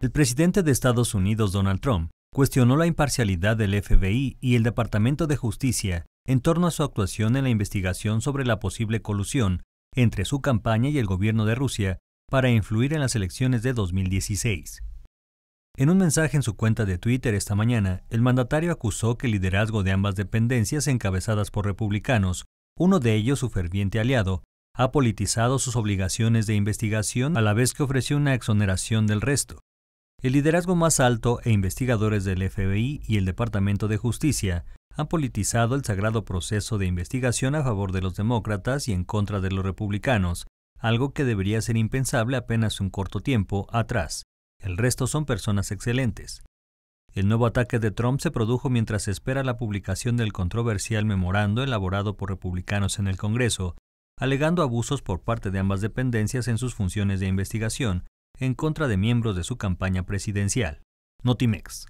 El presidente de Estados Unidos, Donald Trump, cuestionó la imparcialidad del FBI y el Departamento de Justicia en torno a su actuación en la investigación sobre la posible colusión entre su campaña y el gobierno de Rusia para influir en las elecciones de 2016. En un mensaje en su cuenta de Twitter esta mañana, el mandatario acusó que el liderazgo de ambas dependencias encabezadas por republicanos, uno de ellos su ferviente aliado, ha politizado sus obligaciones de investigación a la vez que ofreció una exoneración del resto. El liderazgo más alto e investigadores del FBI y el Departamento de Justicia han politizado el sagrado proceso de investigación a favor de los demócratas y en contra de los republicanos, algo que debería ser impensable apenas un corto tiempo atrás. El resto son personas excelentes. El nuevo ataque de Trump se produjo mientras se espera la publicación del controversial memorando elaborado por republicanos en el Congreso, alegando abusos por parte de ambas dependencias en sus funciones de investigación, en contra de miembros de su campaña presidencial. Notimex.